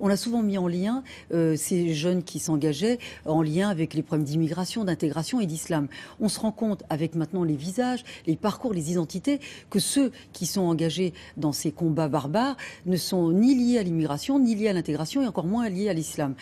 on a souvent mis en lien euh, ces jeunes qui s'engageaient en lien avec les problèmes d'immigration, d'intégration et d'islam. On se rend compte avec maintenant les visages, les parcours, les identités, que ceux qui sont engagés dans ces combats barbares ne sont ni liés à l'immigration, ni liés à l'intégration et encore moins liés à l'islam.